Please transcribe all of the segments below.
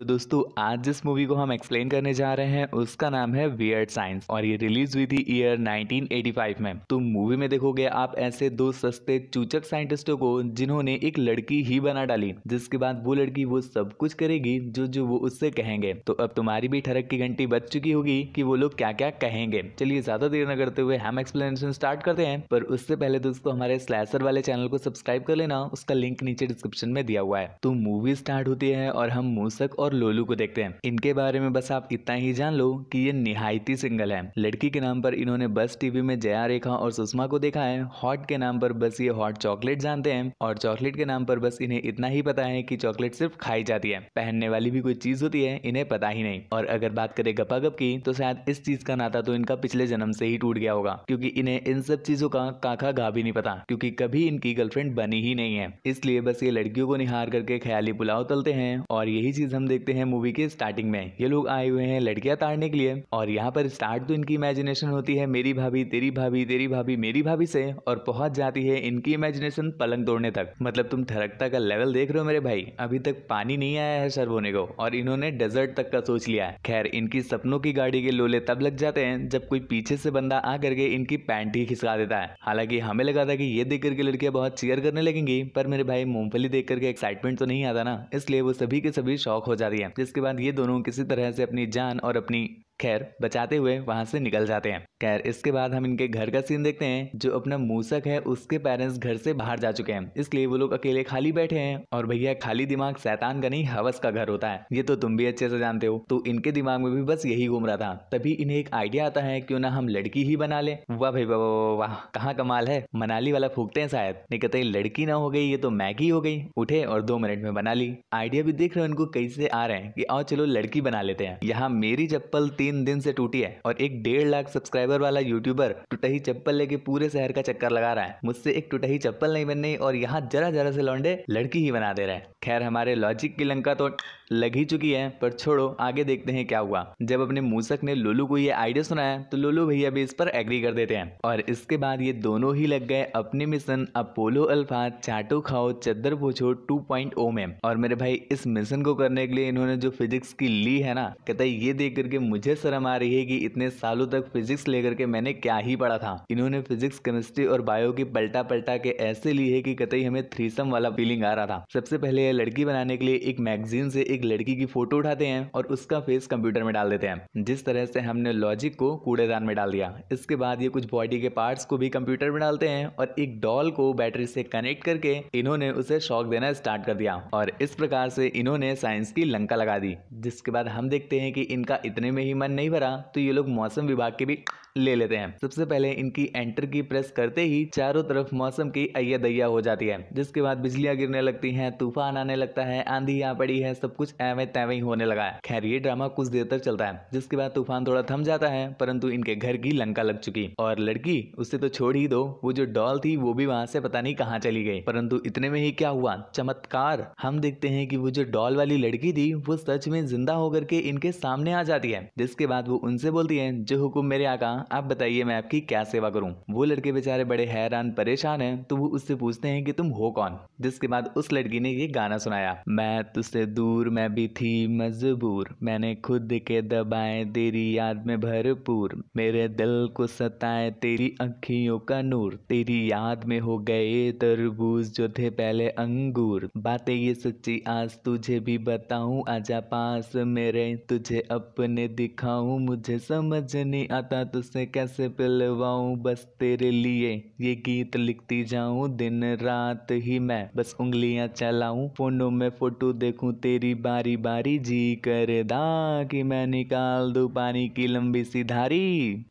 तो दोस्तों आज जिस मूवी को हम एक्सप्लेन करने जा रहे हैं उसका नाम है वियर्ड साइंस और ये रिलीज हुई थी ईयर 1985 में तो मूवी में देखोगे आप ऐसे दो सस्ते चूचक साइंटिस्टों को जिन्होंने एक लड़की ही बना डाली जिसके बाद वो लड़की वो सब कुछ करेगी जो जो वो उससे कहेंगे तो अब तुम्हारी भी ठरक की घंटी बच चुकी होगी की वो लोग क्या क्या कहेंगे चलिए ज्यादा देर न करते हुए हम एक्सप्लेनेशन स्टार्ट करते हैं पर उससे पहले दोस्तों हमारे स्लैसर वाले चैनल को सब्सक्राइब कर लेना उसका लिंक नीचे डिस्क्रिप्शन में दिया हुआ है तो मूवी स्टार्ट होती है और हम मूसक और और लोलू को देखते हैं इनके बारे में बस आप इतना ही जान लो कि ये निहायती सिंगल है लड़की के नाम पर इन्होंने बस टीवी में जया रेखा और सुषमा को देखा है हॉट के नाम पर बस ये हॉट चॉकलेट जानते हैं और चॉकलेट के नाम पर बस इन्हें इतना ही पता है की चॉकलेट सिर्फ खाई जाती है पहनने वाली भी कोई चीज होती है इन्हें पता ही नहीं और अगर बात करें गपा गप की तो शायद इस चीज का नाता तो इनका पिछले जन्म से ही टूट गया होगा क्योंकि इन्हें इन सब चीजों का काका गा भी नहीं पता क्योंकि कभी इनकी गर्लफ्रेंड बनी ही नहीं है इसलिए बस ये लड़कियों को निहार करके ख्याली पुलाव तलते हैं और यही चीज हम देख देखते हैं मूवी के स्टार्टिंग में ये लोग आए हुए हैं लड़कियां ताड़ने के लिए और यहाँ पर स्टार्ट तो इनकी इमेजिनेशन होती है मेरी भाभी तेरी भाभी तेरी भाभी मेरी भाभी से और पहुंच जाती है इनकी इमेजिनेशन पलंग तोड़ने तक मतलब तुम थरकता का लेवल देख रहे हो मेरे भाई अभी तक पानी नहीं आया है सर होने को और इन्होंने डेजर्ट तक का सोच लिया खैर इनकी सपनों की गाड़ी के लोले तब लग जाते हैं जब कोई पीछे से बंदा आ करके इनकी पैंट ही खिसका देता है हालांकि हमें लगा था की ये देख करके लड़कियां बहुत चेयर करने लगेंगी पर मेरे भाई मूंगफली देख करके एक्साइटमेंट तो नहीं आता ना इसलिए वो सभी के सभी शौक हो जाते जा रही है जिसके बाद ये दोनों किसी तरह से अपनी जान और अपनी खैर बचाते हुए वहां से निकल जाते हैं खैर इसके बाद हम इनके घर का सीन देखते हैं जो अपना मूसक है उसके पेरेंट्स घर से बाहर जा चुके हैं इसलिए वो लोग अकेले खाली बैठे हैं और भैया खाली दिमाग शैतान का नहीं हवस का घर होता है ये तो तुम भी अच्छे से जानते हो तो इनके दिमाग में भी बस यही घूम रहा था तभी इन्हें एक आइडिया आता है क्यों ना हम लड़की ही बना ले वाह भाई वाह वाह कहाँ कमाल है मनाली वाला फूकते हैं शायद नहीं कहते लड़की ना हो गई ये तो मैगी हो गई उठे और दो मिनट में बना ली आइडिया भी देख रहे हो उनको कैसे आ रहे हैं कि और चलो लड़की बना लेते हैं यहाँ मेरी चप्पल तीन तीन दिन से टूटी है और एक डेढ़ लाख सब्सक्राइबर वाला यूट्यूबर टुटही चप्पल लेके पूरे शहर का चक्कर लगा रहा है मुझसे एक टुटही चप्पल नहीं बननी और यहाँ जरा जरा से लौंडे लड़की ही बना दे रहे हैं खैर हमारे लॉजिक की लंका तो लग ही चुकी है पर छोड़ो आगे देखते हैं क्या हुआ जब अपने मूसक ने लोलू को ये आइडिया सुनाया तो लोलू भैया भी इस पर एग्री कर देते हैं और इसके बाद ये दोनों ही लग गए अपने मिशन अपोलो अल्फा चाटो खाओ चदर पोछो टू oh में और मेरे भाई इस मिशन को करने के लिए इन्होंने जो फिजिक्स की ली है ना कतई ये देख करके मुझे शर्म आ रही है की इतने सालों तक फिजिक्स लेकर के मैंने क्या ही पढ़ा था इन्होंने फिजिक्स केमिस्ट्री और बायो की पलटा पलटा के ऐसे ली है की कतई हमें थ्रीसम वाला फीलिंग आ रहा था सबसे पहले यह लड़की बनाने के लिए एक मैगजीन से एक एक लड़की की फोटो उठाते हैं और उसका फेस कंप्यूटर में डाल देते हैं जिस तरह से हमने लॉजिक को कूड़ेदान में डाल दिया इसके बाद ये कुछ बॉडी के पार्ट्स को भी कंप्यूटर में डालते हैं और एक डॉल को बैटरी से कनेक्ट करके इन्होंने उसे शॉक देना स्टार्ट कर दिया और इस प्रकार से इन्होंने साइंस की लंका लगा दी जिसके बाद हम देखते हैं कि इनका इतने में ही मन नहीं भरा तो ये लोग मौसम विभाग के भी ले लेते हैं सबसे पहले इनकी एंटर की प्रेस करते ही चारों तरफ मौसम की अय्या दैया हो जाती है जिसके बाद बिजलियां गिरने लगती हैं तूफान आने लगता है आंधी यहाँ पड़ी है सब कुछ कुछ एवे तैवे होने लगा है खैर ये ड्रामा कुछ देर तक चलता है जिसके बाद तूफान थोड़ा थम जाता है परंतु इनके घर की लंका लग चुकी और लड़की उसे तो छोड़ ही दो वो जो डॉल थी वो भी वहाँ से पता नहीं कहाँ चली गई परंतु इतने में ही क्या हुआ चमत्कार हम देखते हैं कि वो जो डॉल वाली लड़की थी वो सच में जिंदा होकर के इनके सामने आ जाती है जिसके बाद वो उनसे बोलती है जो हुक्म मेरे आका आप बताइए मैं आपकी क्या सेवा करूँ वो लड़के बेचारे बड़े हैरान परेशान है तो वो उससे पूछते हैं कि तुम हो कौन जिसके बाद उस लड़की ने ये गाना सुनाया मैं तुझसे दूर मैं भी थी मजबूर मैंने खुद के दबाए तेरी याद में भरपूर मेरे दिल को सताए तेरी अखियों का नूर तेरी याद में हो गए तरबूज जो थे पहले अंगूर बातें ये सच्ची आज तुझे भी बताऊं आजा पास मेरे तुझे अपने दिखाऊं मुझे समझ नहीं आता तुझसे कैसे पिलवाऊं बस तेरे लिए ये गीत लिखती जाऊं दिन रात ही मैं बस उंगलियां चलाऊं फोनों में फोटो देखूं तेरी बारी बारी जी कर दा कि मैं निकाल दू पानी की लंबी सी धारी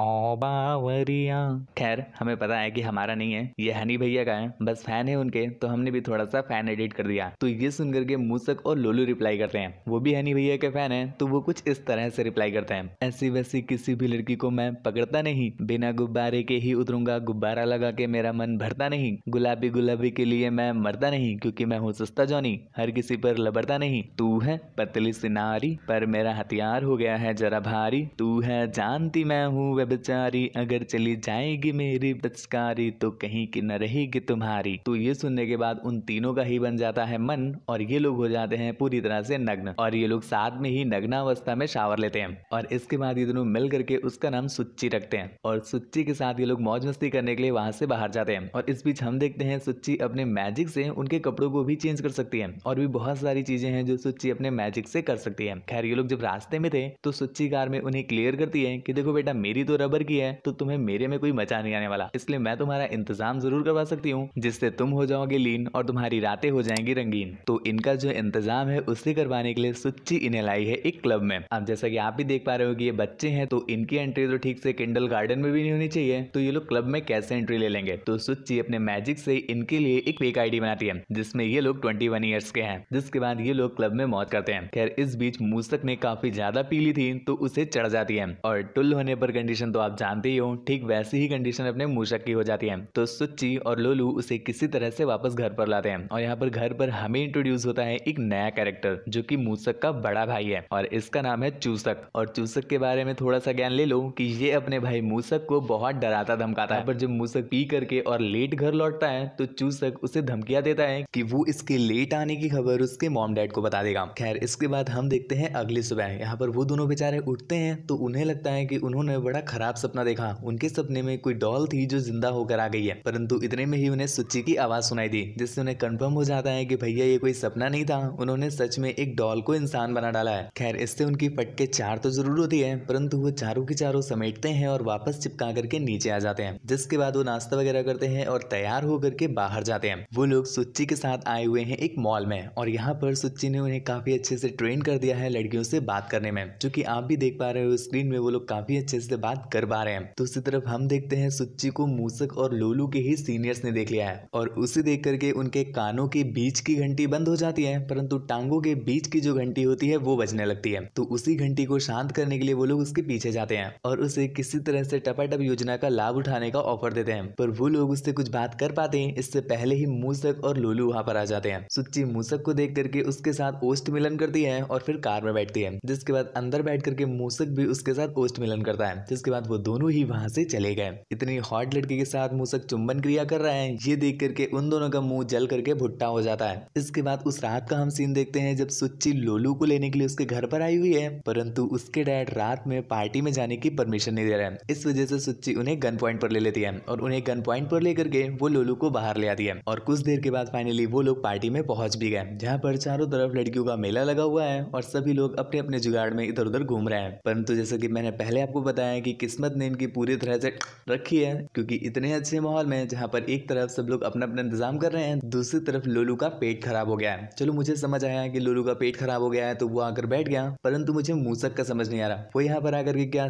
ओ बावरिया खैर हमें पता है कि हमारा नहीं है ये हनी भैया का है बस फैन है उनके तो हमने भी थोड़ा सा फैन एडिट कर दिया तो ये सुनकर के मूसक और लोलू रिप्लाई करते हैं वो भी हनी भैया के फैन है तो वो कुछ इस तरह से रिप्लाई करते हैं ऐसी वैसी किसी भी लड़की को मैं पकड़ता नहीं बिना गुब्बारे के ही उतरूंगा गुब्बारा लगा के मेरा मन भरता नहीं गुलाबी गुलाबी के लिए मैं मरता नहीं क्योंकि मैं हूँ सस्ता जॉनी हर किसी पर लबड़ता नहीं तू है पतली सी नारी पर मेरा हथियार हो गया है जरा भारी तू है जानती मैं हूँ वे बेचारी अगर चली जाएगी मेरी बचकारी तो कहीं की न रहेगी तुम्हारी तो ये सुनने के बाद उन तीनों का ही बन जाता है मन और ये लोग हो जाते हैं पूरी तरह से नग्न और ये लोग साथ में ही नग्नावस्था में शावर लेते हैं और इसके बाद ये दोनों मिल करके उसका नाम सुच्ची रखते हैं और सुच्ची के साथ ये लोग मौज मस्ती करने के लिए वहां से बाहर जाते हैं और इस बीच हम देखते हैं सुच्ची अपने मैजिक से उनके कपड़ों को भी चेंज कर सकती है और भी बहुत सारी चीजें हैं जो सुच्ची सुच्ची अपने मैजिक से कर सकती है खैर ये लोग जब रास्ते में थे तो सुच्ची कार में उन्हें क्लियर करती है कि देखो बेटा मेरी तो रबर की है तो तुम्हें मेरे में कोई मचा नहीं आने वाला इसलिए मैं तुम्हारा इंतजाम जरूर करवा सकती हूँ जिससे तुम हो जाओगे लीन और तुम्हारी रातें हो जाएंगी रंगीन तो इनका जो इंतजाम है उसे करवाने के लिए सुच्ची इन्हें लाई है एक क्लब में अब जैसा कि आप भी देख पा रहे हो कि ये बच्चे हैं तो इनकी एंट्री तो ठीक से किंडल गार्डन में भी नहीं होनी चाहिए तो ये लोग क्लब में कैसे एंट्री ले लेंगे तो सुच्ची अपने मैजिक से इनके लिए एक फेक आईडी बनाती है जिसमें ये लोग ट्वेंटी ईयर्स के हैं जिसके बाद ये लोग क्लब में मौत करते हैं खैर इस बीच मूसक ने काफी ज्यादा पी ली थी तो उसे चढ़ जाती है और टुल होने पर कंडीशन तो आप जानते ही हो ठीक वैसी ही कंडीशन अपने मूसक की हो जाती है तो सुच्ची और लोलू उसे किसी तरह से वापस घर पर लाते हैं और यहाँ पर घर पर हमें इंट्रोड्यूस होता है एक नया कैरेक्टर जो की मूसक का बड़ा भाई है और इसका नाम है चूसक और चूसक के बारे में थोड़ा सा ज्ञान ले लो कि ये अपने भाई मूसक को बहुत डराता धमकाता है पर जब मूसक पी करके और लेट घर लौटता है तो चूसक उसे धमकिया देता है कि वो इसके लेट आने की खबर उसके मॉम डैड को बता देगा जाएगा खैर इसके बाद हम देखते हैं अगली सुबह यहाँ पर वो दोनों बेचारे उठते हैं तो उन्हें लगता है कि उन्होंने बड़ा खराब सपना देखा उनके सपने में कोई डॉल थी जो जिंदा होकर आ गई है परंतु इतने में ही उन्हें सुच्ची की आवाज सुनाई दी जिससे उन्हें कन्फर्म हो जाता है की भैया ये कोई सपना नहीं था उन्होंने सच में एक डॉल को इंसान बना डाला है खैर इससे उनकी पटके चार तो जरूर होती है परंतु वो चारों की चारों समेटते हैं और वापस चिपका करके नीचे आ जाते हैं जिसके बाद वो नाश्ता वगैरह करते हैं और तैयार होकर के बाहर जाते हैं वो लोग सुच्ची के साथ आए हुए हैं एक मॉल में और यहाँ पर सुच्ची ने उन्हें काफ़ी अच्छे से ट्रेन कर दिया है लड़कियों से बात करने में जो आप भी देख पा रहे हो स्क्रीन में वो लोग काफ़ी अच्छे से बात कर पा रहे हैं दूसरी तो तरफ हम देखते हैं सुच्ची को मूसक और लोलू के ही सीनियर्स ने देख लिया है और उसे देख करके उनके कानों के बीच की घंटी बंद हो जाती है परंतु टांगों के बीच की जो घंटी होती है वो बजने लगती है तो उसी घंटी को शांत करने के लिए वो लोग उसके पीछे जाते हैं और उसे किसी तरह से टपाटप योजना का लाभ उठाने का ऑफर देते हैं पर वो लोग उससे कुछ बात कर पाते हैं इससे पहले ही मूसक और लोलू वहां पर आ जाते हैं सुच्ची मूसक को देख करके उसके साथ ओश ओस्ट मिलन करती है और फिर कार में बैठती है जिसके बाद अंदर बैठ करके मूसक भी उसके साथ ओस्ट मिलन करता है जिसके बाद वो दोनों ही वहां से चले गए इतनी हॉट लड़की के साथ मूसक चुंबन क्रिया कर रहा है ये देख करके उन दोनों का मुंह जल करके भुट्टा हो जाता है इसके बाद उस रात का हम सीन देखते हैं जब सुच्ची लोलू को लेने के लिए उसके घर पर आई हुई है परंतु उसके डैड रात में पार्टी में जाने की परमिशन नहीं दे रहे हैं इस वजह से सुच्ची उन्हें गन पॉइंट पर ले लेती है और उन्हें गन पॉइंट पर लेकर के वो लोलू को बाहर ले आती है और कुछ देर के बाद फाइनली वो लोग पार्टी में पहुंच भी गए जहाँ पर चारों तरफ लड़कियों का मेला लगा हुआ है और सभी लोग अपने अपने जुगाड़ में इधर उधर घूम रहे हैं परंतु जैसे कि मैंने पहले आपको बताया कि किस्मत ने इनकी पूरी तरह से रखी है क्योंकि इतने अच्छे माहौल में जहाँ पर एक तरफ सब लोग अपना अपना इंतजाम कर रहे हैं दूसरी तरफ लोलू का पेट खराब हो गया है चलो मुझे समझ आया कि लोलू का पेट खराब हो गया है तो वो आकर बैठ गया परंतु मुझे मूसक का समझ नहीं आ रहा वो यहाँ पर आकर के क्या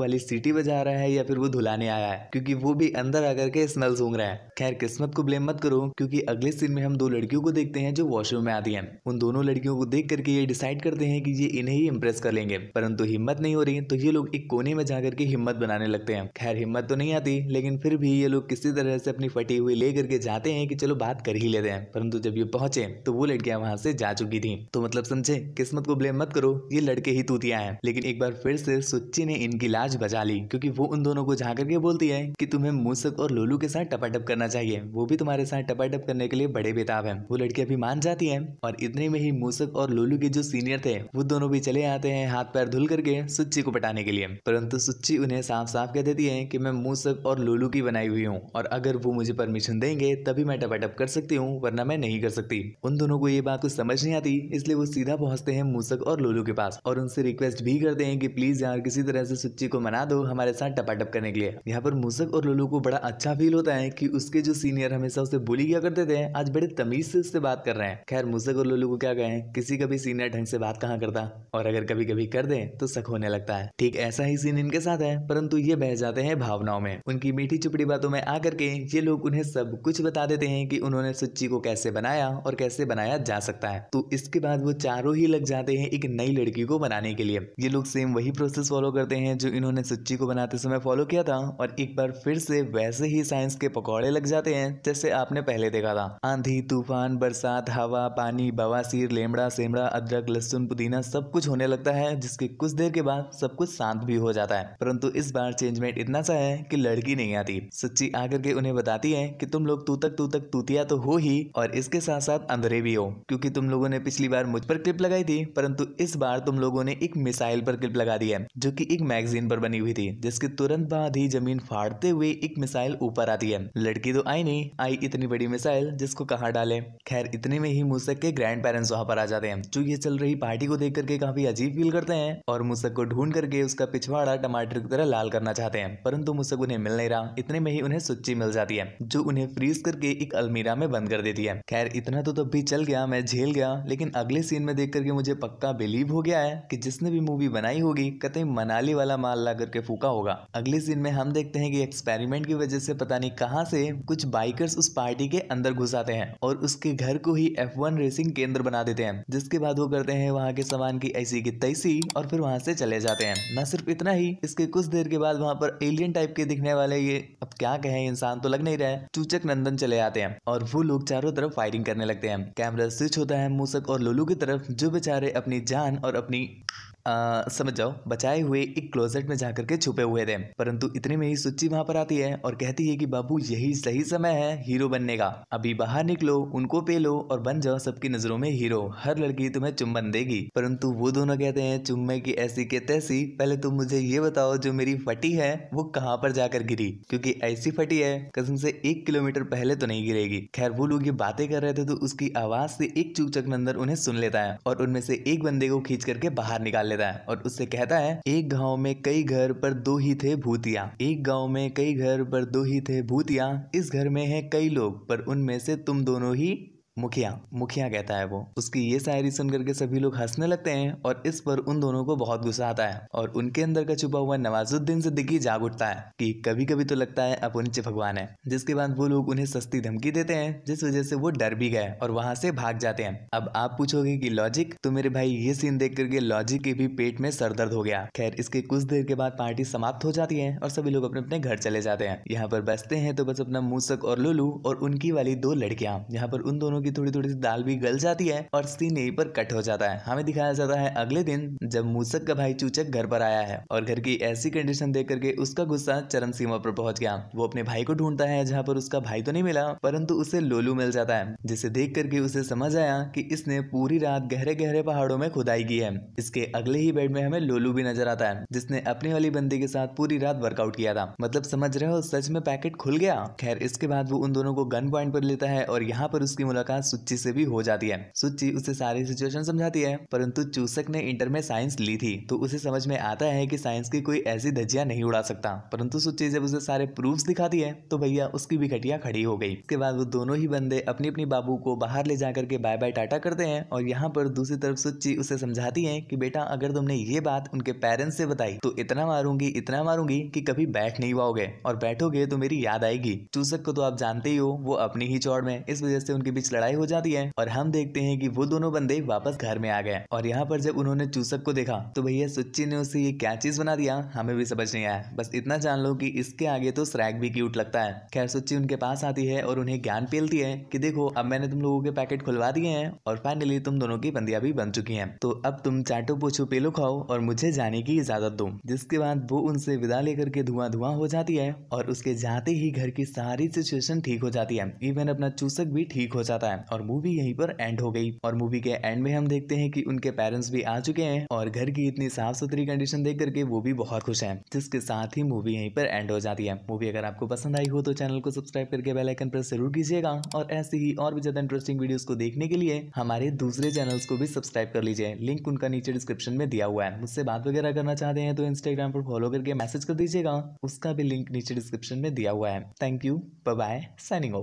वाली सीटी बजा रहा है या फिर वो धुलाने आया है क्योंकि वो भी अंदर आकर के स्मेल सूंघ रहा है खैर किस्मत को ब्लेम मत करो क्योंकि अगले सीन में हम दो लड़कियों को देखते हैं जो वॉशरूम में आती हैं उन दोनों लड़की लड़कियों को देख करके ये डिसाइड करते हैं कि ये इन्हें ही इम्प्रेस कर लेंगे परंतु हिम्मत नहीं हो रही तो ये लोग एक कोने में जा करके हिम्मत बनाने लगते हैं खैर हिम्मत तो नहीं आती लेकिन फिर भी ये लोग किसी तरह से अपनी फटी हुई ले करके जाते हैं कि चलो बात कर ही लेते हैं परंतु जब ये पहुंचे तो वो लड़कियां वहां से जा चुकी थी तो मतलब समझे किस्मत को ब्लेम मत करो ये लड़के ही तूतिया है लेकिन एक बार फिर से सुच्ची ने इनकी लाज बचा ली क्योंकि वो उन दोनों को जाकर के बोलती है कि तुम्हें मूसक और लोलू के साथ टपाटप करना चाहिए वो भी तुम्हारे साथ टपाटप करने के लिए बड़े बेताब है वो लड़की अभी मान जाती है और इतने में ही मूसक मूसक और लोलू के जो सीनियर थे वो दोनों भी चले आते हैं हाथ पैर धुल करके सुच्ची को पटाने के लिए परंतु सुच्ची उन्हें साफ साफ कह देती है कि मैं मूसक और लोलू की बनाई हुई हूँ और अगर वो मुझे परमिशन देंगे तभी मैं टपाटप कर सकती हूँ वरना मैं नहीं कर सकती उन दोनों को ये बात कुछ समझ नहीं आती इसलिए वो सीधा पहुंचते हैं मूसक और लोलू के पास और उनसे रिक्वेस्ट भी करते हैं कि प्लीज यार किसी तरह से सुच्ची को मना दो हमारे साथ टपाटप करने के लिए यहाँ पर मूसक और लोलू को बड़ा अच्छा फील होता है की उसके जो सीनियर हमेशा उसे बोली किया करते थे आज बड़े तमीज से उससे बात कर रहे हैं खैर मूसक और लोलू को क्या कहें किसी का भी सीनियर ढंग से बात कहाँ करता और अगर कभी कभी कर दे तो सख होने लगता है ठीक ऐसा ही सीन इनके साथ है परंतु ये बह जाते हैं भावनाओं में उनकी मीठी चुपड़ी बातों में आकर के ये लोग उन्हें सब कुछ बता देते हैं कि उन्होंने सुच्ची को कैसे बनाया और कैसे बनाया जा सकता है तो इसके बाद वो चारों ही लग जाते हैं एक नई लड़की को बनाने के लिए ये लोग सेम वही प्रोसेस फॉलो करते हैं जो इन्होंने सुच्ची को बनाते समय फॉलो किया था और एक बार फिर से वैसे ही साइंस के पकौड़े लग जाते हैं जैसे आपने पहले देखा था आंधी तूफान बरसात हवा पानी बवासीर लेम चमड़ा सेमड़ा अदरक लहसुन पुदीना सब कुछ होने लगता है जिसके कुछ देर के बाद सब कुछ शांत भी हो जाता है परंतु इस बार चेंजमेंट इतना सा है कि लड़की नहीं आती सच्ची आकर के उन्हें बताती है कि तुम लोग तू तक तू तक तूतिया तो हो ही और इसके साथ साथ अंधरे भी हो क्योंकि तुम लोगों ने पिछली बार मुझ पर क्लिप लगाई थी परंतु इस बार तुम लोगों ने एक मिसाइल पर क्लिप लगा दी है जो की एक मैगजीन पर बनी हुई थी जिसके तुरंत बाद ही जमीन फाड़ते हुए एक मिसाइल ऊपर आती है लड़की तो आई नहीं आई इतनी बड़ी मिसाइल जिसको कहा डाले खैर इतने में ही मुझसे के ग्रैंड पेरेंट्स वहां पर आ जाते हैं जो ये चल रही पार्टी को देख करके काफी अजीब फील करते हैं और मुसक को ढूंढ करके उसका पिछवाड़ा टमाटर की तरह लाल करना चाहते हैं परंतु मुसक उन्हें मिल नहीं रहा इतने में ही उन्हें सुच्ची मिल जाती है जो उन्हें फ्रीज करके एक अलमीरा में बंद कर देती है खैर इतना तो तब भी चल गया मैं झेल गया लेकिन अगले सीन में देख करके मुझे पक्का बिलीव हो गया है की जिसने भी मूवी बनाई होगी कतई मनाली वाला माल ला करके फूका होगा अगले सीन में हम देखते हैं की एक्सपेरिमेंट की वजह से पता नहीं कहाँ से कुछ बाइकर्स उस पार्टी के अंदर घुस आते हैं और उसके घर को ही एफ रेसिंग केंद्र बना देते देते हैं जिसके बाद वो करते हैं वहाँ के सामान की ऐसी की तैसी और फिर वहाँ से चले जाते हैं न सिर्फ इतना ही इसके कुछ देर के बाद वहाँ पर एलियन टाइप के दिखने वाले ये अब क्या कहे इंसान तो लग नहीं रहे चूचक नंदन चले आते हैं और वो लोग चारों तरफ फायरिंग करने लगते हैं कैमरा स्विच होता है मूसक और लुलू की तरफ जो बेचारे अपनी जान और अपनी आ, समझ जाओ बचाए हुए एक क्लोजेट में जाकर के छुपे हुए थे परंतु इतने में ही सुच्ची वहां पर आती है और कहती है कि बाबू यही सही समय है हीरो बनने का अभी बाहर निकलो उनको पे लो और बन जाओ सबकी नजरों में हीरो हर लड़की तुम्हें चुम्बन देगी परंतु वो दोनों कहते हैं चुम्बे की ऐसी के तैसी पहले तुम मुझे ये बताओ जो मेरी फटी है वो कहाँ पर जाकर गिरी क्योंकि ऐसी फटी है कसम से एक किलोमीटर पहले तो नहीं गिरेगी खैर वो लोग ये बातें कर रहे थे तो उसकी आवाज से एक चूक चक उन्हें सुन लेता है और उनमें से एक बंदे को खींच करके बाहर निकाल लेता है और उससे कहता है एक गाँव में कई घर पर दो ही थे भूतिया एक गाँव में कई घर पर दो ही थे भूतिया इस घर में है कई लोग पर उनमें से तुम दोनों ही मुखिया मुखिया कहता है वो उसकी ये शायरी सुन करके सभी लोग हंसने लगते हैं और इस पर उन दोनों को बहुत गुस्सा आता है और उनके अंदर का छुपा हुआ नवाजुद्दीन दिखी जाग उठता है कि कभी कभी तो लगता है अपुनिचे भगवान है जिसके बाद वो लोग उन्हें सस्ती धमकी देते हैं जिस वजह से वो डर भी गए और वहां से भाग जाते हैं अब आप पूछोगे की लॉजिक तो मेरे भाई ये सीन देख करके लॉजिक के भी पेट में सर दर्द हो गया खैर इसके कुछ देर के बाद पार्टी समाप्त हो जाती है और सभी लोग अपने अपने घर चले जाते हैं यहाँ पर बसते हैं तो बस अपना मूसक और लुलू और उनकी वाली दो लड़कियां यहाँ पर उन दोनों दोनों की थोड़ी थोड़ी सी दाल भी गल जाती है और सीन यही पर कट हो जाता है हमें दिखाया जाता है अगले दिन जब मूसक का भाई चूचक घर पर आया है और घर की ऐसी कंडीशन देख करके उसका गुस्सा चरम सीमा पर पहुंच गया वो अपने भाई को ढूंढता है जहाँ पर उसका भाई तो नहीं मिला परंतु उसे लोलू मिल जाता है जिसे देख करके उसे समझ आया की इसने पूरी रात गहरे गहरे पहाड़ों में खुदाई की है इसके अगले ही बेड में हमें लोलू भी नजर आता है जिसने अपने वाली बंदी के साथ पूरी रात वर्कआउट किया था मतलब समझ रहे हो सच में पैकेट खुल गया खैर इसके बाद वो उन दोनों को गन पॉइंट पर लेता है और यहाँ पर उसकी मुलाकात मुलाकात सुच्ची से भी हो जाती है सुच्ची उसे सारी सिचुएशन समझाती है परंतु चूसक ने इंटर में साइंस ली थी तो उसे समझ में आता है कि साइंस की कोई ऐसी धज्जियां नहीं उड़ा सकता परंतु सुच्ची जब उसे सारे प्रूफ दिखाती है तो भैया उसकी भी घटिया खड़ी हो गई उसके बाद वो दोनों ही बंदे अपनी अपनी बाबू को बाहर ले जाकर के बाय बाय टाटा करते हैं और यहाँ पर दूसरी तरफ सुच्ची उसे समझाती है की बेटा अगर तुमने ये बात उनके पेरेंट्स से बताई तो इतना मारूंगी इतना मारूंगी की कभी बैठ नहीं पाओगे और बैठोगे तो मेरी याद आएगी चूसक को तो आप जानते ही हो वो अपनी ही चौड़ में इस वजह से उनके बीच लड़ा लड़ाई हो जाती है और हम देखते हैं कि वो दोनों बंदे वापस घर में आ गए और यहाँ पर जब उन्होंने चूसक को देखा तो भैया सुच्ची ने उसे ये क्या चीज बना दिया हमें भी समझ नहीं आया बस इतना जान लो कि इसके आगे तो स्रैक भी क्यूट लगता है खैर सुच्ची उनके पास आती है और उन्हें ज्ञान पेलती है की देखो अब मैंने तुम लोगों के पैकेट खुलवा दिए हैं और फाइनली तुम दोनों की बंदियां भी बन चुकी हैं तो अब तुम चाटो पोछो पेलो खाओ और मुझे जाने की इजाजत दो जिसके बाद वो उनसे विदा लेकर के धुआं धुआं हो जाती है और उसके जाते ही घर की सारी सिचुएशन ठीक हो जाती है इवन अपना चूसक भी ठीक हो जाता है है और मूवी यहीं पर एंड हो गई और मूवी के एंड में हम देखते हैं कि उनके पेरेंट्स भी आ चुके हैं और घर की इतनी साफ सुथरी कंडीशन देख करके वो भी बहुत खुश हैं जिसके साथ ही मूवी यहीं पर एंड हो जाती है मूवी अगर आपको पसंद आई हो तो चैनल को सब्सक्राइब करके बेलाइकन प्रेस जरूर कीजिएगा और ऐसे ही और भी ज़्यादा इंटरेस्टिंग वीडियो को देखने के लिए हमारे दूसरे चैनल को भी सब्सक्राइब कर लीजिए लिंक उनका नीचे डिस्क्रिप्शन में दिया हुआ है मुझसे बात वगैरह करना चाहते हैं तो इंस्टाग्राम पर फॉलो करके मैसेज कर दीजिएगा उसका भी लिंक नीचे डिस्क्रिप्शन में दिया हुआ है thank you bye signing of